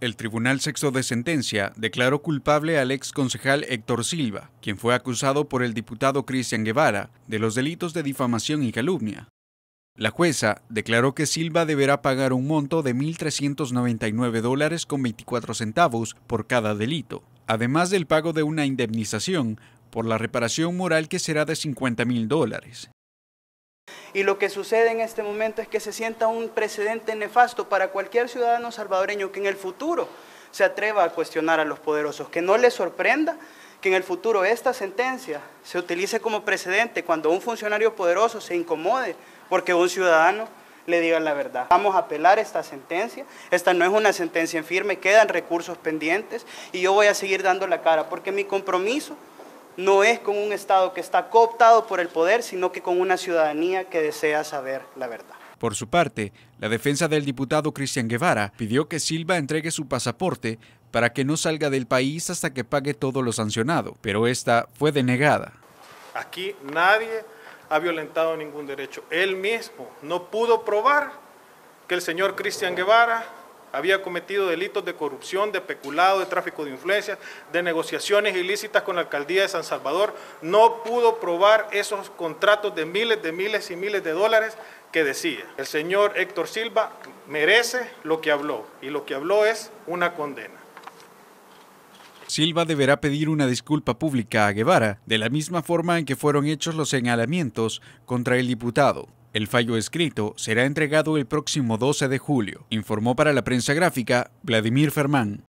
el Tribunal Sexto de Sentencia declaró culpable al ex concejal Héctor Silva, quien fue acusado por el diputado Cristian Guevara de los delitos de difamación y calumnia. La jueza declaró que Silva deberá pagar un monto de 1.399 dólares con 24 centavos por cada delito, además del pago de una indemnización por la reparación moral que será de 50 mil dólares. Y lo que sucede en este momento es que se sienta un precedente nefasto para cualquier ciudadano salvadoreño que en el futuro se atreva a cuestionar a los poderosos, que no le sorprenda que en el futuro esta sentencia se utilice como precedente cuando un funcionario poderoso se incomode porque un ciudadano le diga la verdad. Vamos a apelar esta sentencia, esta no es una sentencia en firme, quedan recursos pendientes y yo voy a seguir dando la cara porque mi compromiso no es con un Estado que está cooptado por el poder, sino que con una ciudadanía que desea saber la verdad. Por su parte, la defensa del diputado Cristian Guevara pidió que Silva entregue su pasaporte para que no salga del país hasta que pague todo lo sancionado, pero esta fue denegada. Aquí nadie ha violentado ningún derecho. Él mismo no pudo probar que el señor Cristian Guevara había cometido delitos de corrupción, de peculado, de tráfico de influencias, de negociaciones ilícitas con la alcaldía de San Salvador, no pudo probar esos contratos de miles, de miles y miles de dólares que decía. El señor Héctor Silva merece lo que habló y lo que habló es una condena. Silva deberá pedir una disculpa pública a Guevara, de la misma forma en que fueron hechos los señalamientos contra el diputado. El fallo escrito será entregado el próximo 12 de julio, informó para la prensa gráfica Vladimir Fermán.